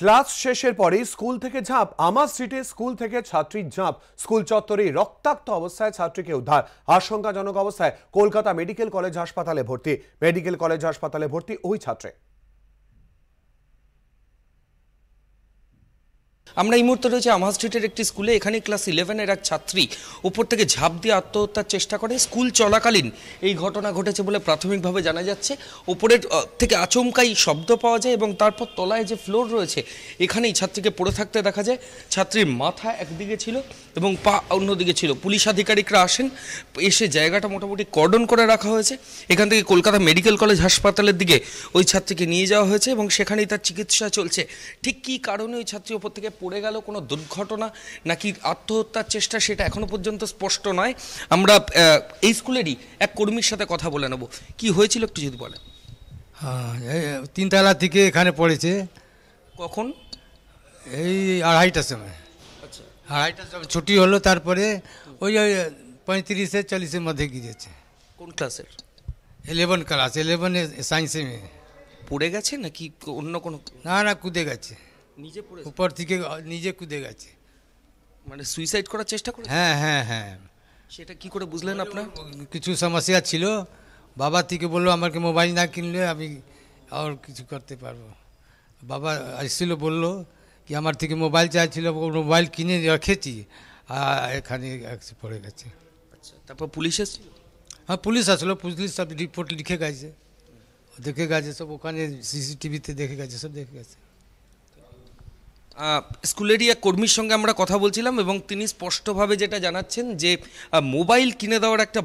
class শেষের পরেই school থেকে ঝাঁপ আমার সিটে স্কুল থেকে ছাত্রীর ঝাঁপ স্কুল চত্বরে রক্তাক্ত অবস্থায় ছাত্রীকে উদ্ধার আশঙ্কাজনক অবস্থায় কলকাতা মেডিকেল কলেজ হাসপাতালে ভর্তি মেডিকেল কলেজ হাসপাতালে ভর্তি ওই ছাত্রে আমরা এই মুহূর্তে রয়েছে আমার স্ট্রিটের একটি স্কুলে এখানে ক্লাস ইলেভেনের এক ছাত্রী উপর থেকে ঝাঁপ দিয়ে আত্মহত্যার চেষ্টা করে স্কুল চলাকালীন এই ঘটনা ঘটেছে বলে প্রাথমিকভাবে জানা যাচ্ছে ওপরের থেকে আচমকাই শব্দ পাওয়া যায় এবং তারপর তলায় যে ফ্লোর রয়েছে এখানেই ছাত্রীকে পড়ে থাকতে দেখা যায় ছাত্রীর মাথা একদিকে ছিল এবং পা অন্যদিকে ছিল পুলিশ আধিকারিকরা আসেন এসে জায়গাটা মোটামুটি কর্ডন করে রাখা হয়েছে এখান থেকে কলকাতা মেডিকেল কলেজ হাসপাতালের দিকে ওই ছাত্রীকে নিয়ে যাওয়া হয়েছে এবং সেখানেই তার চিকিৎসা চলছে ঠিক কী কারণে ওই ছাত্রী ওপর থেকে পড়ে গেল কোনো দুর্ঘটনা নাকি আত্মহত্যার চেষ্টা সেটা এখনো পর্যন্ত স্পষ্ট নয় আমরা এই স্কুলেরই এক কর্মীর সাথে কথা বলে নেব কি হয়েছিল একটু যদি বলেন হ্যাঁ তিনতলা থেকে এখানে পড়েছে কখন এই আড়াইটার সময় আচ্ছা আড়াইটার সময় ছুটি হলো তারপরে ওই ওই পঁয়ত্রিশে চল্লিশের মধ্যে গিয়েছে কোন ক্লাসের ইলেভেন ক্লাস ইলেভেন সায়েন্সে মেয়ে পড়ে গেছে নাকি অন্য কোনো না না কুদে গেছে নিজে পড়ে উপর থেকে নিজে কুদে গেছে মানে সুইসাইড করার চেষ্টা করে হ্যাঁ হ্যাঁ হ্যাঁ সেটা কি করে বুঝলেন আপনার কিছু সমস্যা ছিল বাবা থেকে বললো আমাকে মোবাইল না কিনলে আমি আর কিছু করতে পারবো বাবা এসেছিলো বললো কি আমার থেকে মোবাইল চাইছিল মোবাইল কিনে রেখেছি আর এখানে পড়ে গেছে আচ্ছা তারপর পুলিশ এসেছিল হ্যাঁ পুলিশ আসলো পুলিশ সব রিপোর্ট লিখে গেছে দেখে গেছে সব ওখানে সিসিটিভিতে দেখে গেছে সব দেখে গেছে স্কুলেরই এক কর্মীর সঙ্গে আমরা কথা বলছিলাম এবং তিনি স্পষ্টভাবে যেটা জানাচ্ছেন যে মোবাইল কিনে দেওয়ার একটা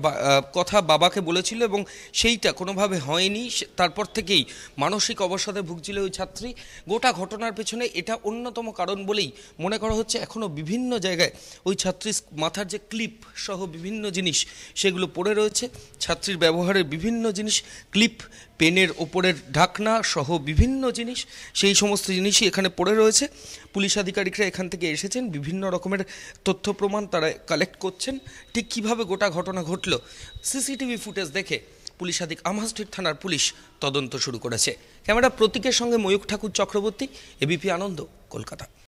কথা বাবাকে বলেছিল এবং সেইটা কোনোভাবে হয়নি তারপর থেকেই মানসিক অবসাদে ভুগছিল ওই ছাত্রী গোটা ঘটনার পেছনে এটা অন্যতম কারণ বলেই মনে করা হচ্ছে এখনও বিভিন্ন জায়গায় ওই ছাত্রীর মাথার যে ক্লিপ সহ বিভিন্ন জিনিস সেগুলো পড়ে রয়েছে ছাত্রীর ব্যবহারের বিভিন্ন জিনিস ক্লিপ পেনের ওপরের ঢাকনা সহ বিভিন্ন জিনিস সেই সমস্ত জিনিসই এখানে পড়ে রয়েছে পুলিশ আধিকারিকরা এখান থেকে এসেছেন বিভিন্ন রকমের তথ্য প্রমাণ তারা কালেক্ট করছেন ঠিক কিভাবে গোটা ঘটনা ঘটল সিসিটিভি ফুটেজ দেখে পুলিশ আধিক আমহাস্ট্রিট থানার পুলিশ তদন্ত শুরু করেছে ক্যামেরা প্রতীকের সঙ্গে ময়ূক ঠাকুর চক্রবর্তী এবিপি আনন্দ কলকাতা